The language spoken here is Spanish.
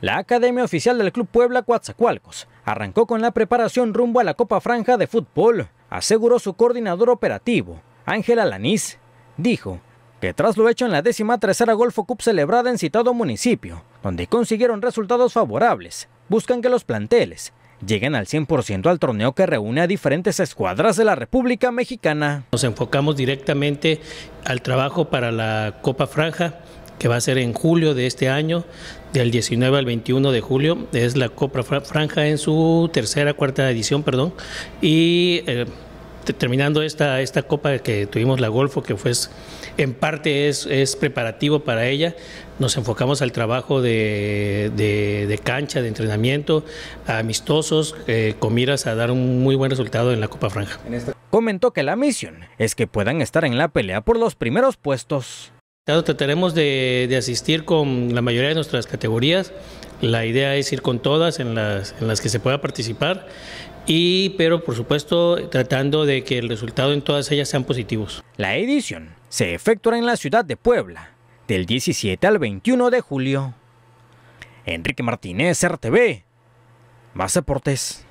La Academia Oficial del Club Puebla Coatzacoalcos arrancó con la preparación rumbo a la Copa Franja de Fútbol, aseguró su coordinador operativo, Ángel Lanís. Dijo que tras lo hecho en la décima tercera Golfo Cup celebrada en citado municipio, donde consiguieron resultados favorables, buscan que los planteles lleguen al 100% al torneo que reúne a diferentes escuadras de la República Mexicana. Nos enfocamos directamente al trabajo para la Copa Franja, que va a ser en julio de este año, del 19 al 21 de julio. Es la Copa Franja en su tercera, cuarta edición, perdón. Y eh, terminando esta, esta copa que tuvimos, la Golfo, que fue en parte es, es preparativo para ella, nos enfocamos al trabajo de, de, cancha, de entrenamiento, amistosos, eh, con miras a dar un muy buen resultado en la Copa Franja. Comentó que la misión es que puedan estar en la pelea por los primeros puestos trataremos de, asistir con la mayoría de nuestras categorías. La idea es ir con todas en las, que se pueda participar, y, pero por supuesto tratando de que el resultado en todas ellas sean positivos. La edición se efectuará en la ciudad de Puebla del 17 al 21 de julio. Enrique Martínez, RTV. Más Deportes.